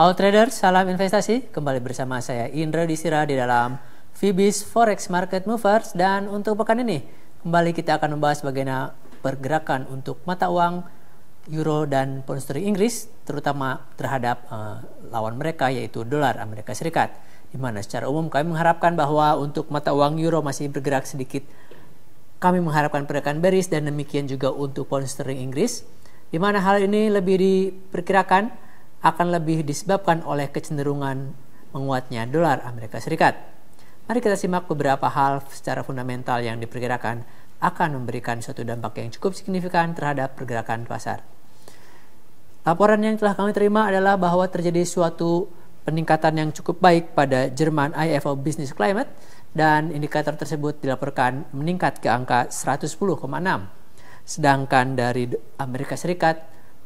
All Traders, salam investasi. Kembali bersama saya Indra Disira di dalam Fibis Forex Market Movers dan untuk pekan ini kembali kita akan membahas bagaimana pergerakan untuk mata uang euro dan pound sterling Inggris terutama terhadap uh, lawan mereka yaitu dolar Amerika Serikat. Di mana secara umum kami mengharapkan bahwa untuk mata uang euro masih bergerak sedikit kami mengharapkan pergerakan bearish dan demikian juga untuk pound sterling Inggris di mana hal ini lebih diperkirakan akan lebih disebabkan oleh kecenderungan menguatnya dolar Amerika Serikat. Mari kita simak beberapa hal secara fundamental yang diperkirakan akan memberikan suatu dampak yang cukup signifikan terhadap pergerakan pasar. Laporan yang telah kami terima adalah bahwa terjadi suatu peningkatan yang cukup baik pada Jerman IFO Business Climate dan indikator tersebut dilaporkan meningkat ke angka 110,6. Sedangkan dari Amerika Serikat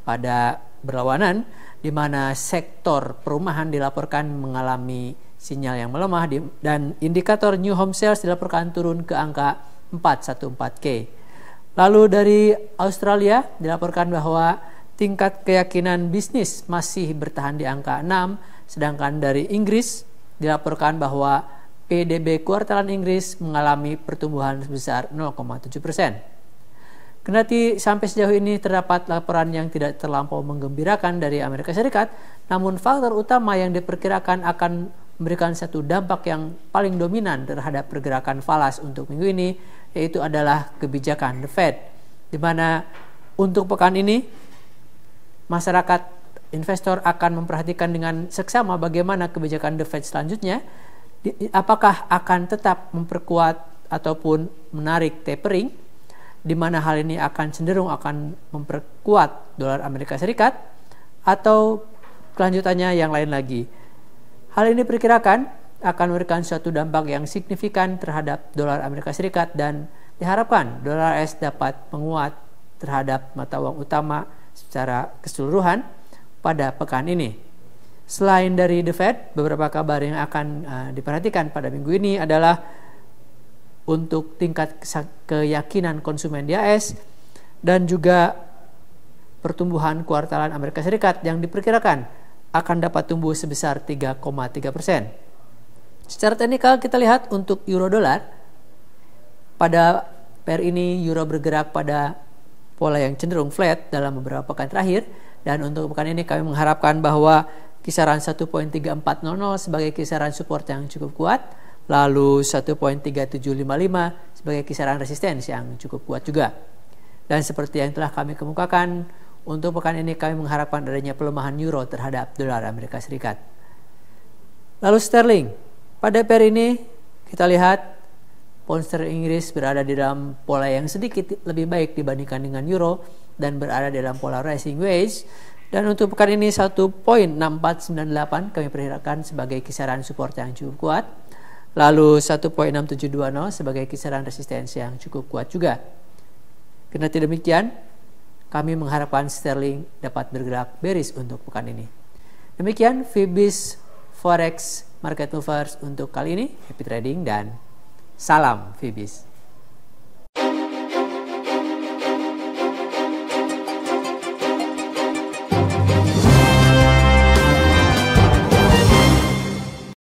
pada berlawanan di mana sektor perumahan dilaporkan mengalami sinyal yang melemah dan indikator new home sales dilaporkan turun ke angka 414K. Lalu dari Australia dilaporkan bahwa tingkat keyakinan bisnis masih bertahan di angka 6, sedangkan dari Inggris dilaporkan bahwa PDB kuartalan Inggris mengalami pertumbuhan sebesar 0,7 persen. Kendati sampai sejauh ini terdapat laporan yang tidak terlampau menggembirakan dari Amerika Serikat, namun faktor utama yang diperkirakan akan memberikan satu dampak yang paling dominan terhadap pergerakan falas untuk minggu ini, yaitu adalah kebijakan The Fed, di mana untuk pekan ini masyarakat investor akan memperhatikan dengan seksama bagaimana kebijakan The Fed selanjutnya, apakah akan tetap memperkuat ataupun menarik tapering di mana hal ini akan cenderung akan memperkuat dolar Amerika Serikat atau kelanjutannya yang lain lagi. Hal ini diperkirakan akan memberikan suatu dampak yang signifikan terhadap dolar Amerika Serikat dan diharapkan dolar AS dapat menguat terhadap mata uang utama secara keseluruhan pada pekan ini. Selain dari The Fed, beberapa kabar yang akan uh, diperhatikan pada minggu ini adalah untuk tingkat keyakinan konsumen di AS dan juga pertumbuhan kuartalan Amerika Serikat yang diperkirakan akan dapat tumbuh sebesar 3,3 persen. Secara teknikal kita lihat untuk euro dolar pada per ini euro bergerak pada pola yang cenderung flat dalam beberapa pekan terakhir dan untuk pekan ini kami mengharapkan bahwa kisaran 1.3400 sebagai kisaran support yang cukup kuat lalu 1.3755 sebagai kisaran resistensi yang cukup kuat juga. Dan seperti yang telah kami kemukakan, untuk pekan ini kami mengharapkan adanya pelemahan euro terhadap dolar Amerika Serikat. Lalu sterling, pada pair ini kita lihat pound sterling Inggris berada di dalam pola yang sedikit lebih baik dibandingkan dengan euro dan berada di dalam pola rising wedge dan untuk pekan ini 1.6498 kami perkirakan sebagai kisaran support yang cukup kuat Lalu 1.6720 sebagai kisaran resistensi yang cukup kuat juga. Karena tidak demikian, kami mengharapkan sterling dapat bergerak bearish untuk pekan ini. Demikian Fibis Forex Market Movers untuk kali ini. Happy trading dan salam Fibis.